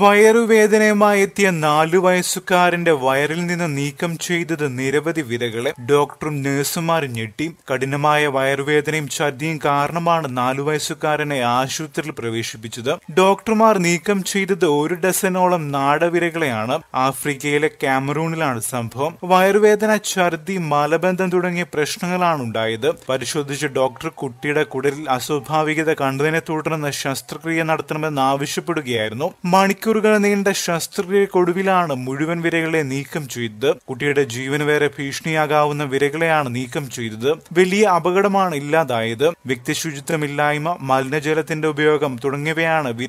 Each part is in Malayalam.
വയറുവേദനയുമായി എത്തിയ നാലു വയസ്സുകാരന്റെ വയറിൽ നിന്ന് നീക്കം ചെയ്തത് നിരവധി വിരകളെ ഡോക്ടറും നഴ്സുമാരും ഞെട്ടി കഠിനമായ വയറുവേദനയും ഛർദിയും കാരണമാണ് നാലു വയസ്സുകാരനെ ആശുപത്രിയിൽ പ്രവേശിപ്പിച്ചത് ഡോക്ടർമാർ നീക്കം ചെയ്തത് ഒരു ഡസനോളം നാടവിരകളെയാണ് ആഫ്രിക്കയിലെ കാമറൂണിലാണ് സംഭവം വയറുവേദന ഛർദി മലബന്ധം തുടങ്ങിയ പ്രശ്നങ്ങളാണ് ഉണ്ടായത് പരിശോധിച്ച ഡോക്ടർ കുട്ടിയുടെ കുടലിൽ അസ്വാഭാവികത കണ്ടതിനെ തുടർന്ന് ശസ്ത്രക്രിയ നടത്തണമെന്ന് ആവശ്യപ്പെടുകയായിരുന്നു മണി മണിക്കൂറുകൾ നീണ്ട ശസ്ത്രക്രിയക്കൊടുവിലാണ് മുഴുവൻ വിരകളെ നീക്കം ചെയ്തത് കുട്ടിയുടെ ജീവന് വരെ ഭീഷണിയാകാവുന്ന വിരകളെയാണ് നീക്കം ചെയ്തത് വലിയ അപകടമാണ് ഇല്ലാതായത് വ്യക്തിശുചിത്വമില്ലായ്മ മലിനജലത്തിന്റെ ഉപയോഗം തുടങ്ങിയവയാണ്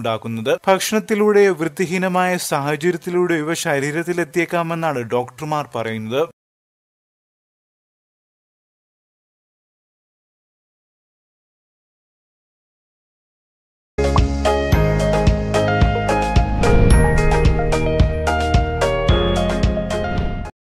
ഉണ്ടാക്കുന്നത് ഭക്ഷണത്തിലൂടെയോ വൃത്തിഹീനമായ സാഹചര്യത്തിലൂടെയോ ഇവ ശരീരത്തിലെത്തിയേക്കാമെന്നാണ് ഡോക്ടർമാർ പറയുന്നത്